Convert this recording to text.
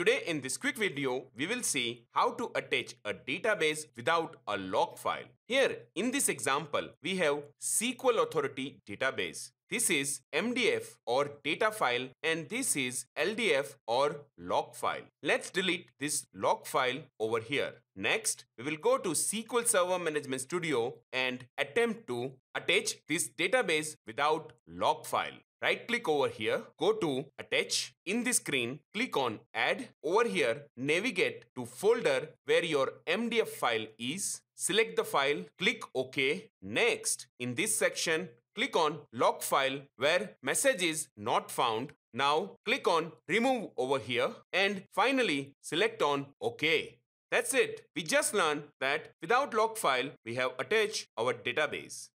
Today in this quick video, we will see how to attach a database without a log file. Here in this example, we have SQL Authority database. This is MDF or data file and this is LDF or log file. Let's delete this log file over here. Next, we will go to SQL Server Management Studio and attempt to attach this database without log file. Right click over here, go to attach. In the screen, click on add. Over here, navigate to folder where your MDF file is. Select the file, click OK. Next, in this section, click on log file where message is not found. Now click on remove over here and finally select on OK. That's it. We just learned that without log file, we have attached our database.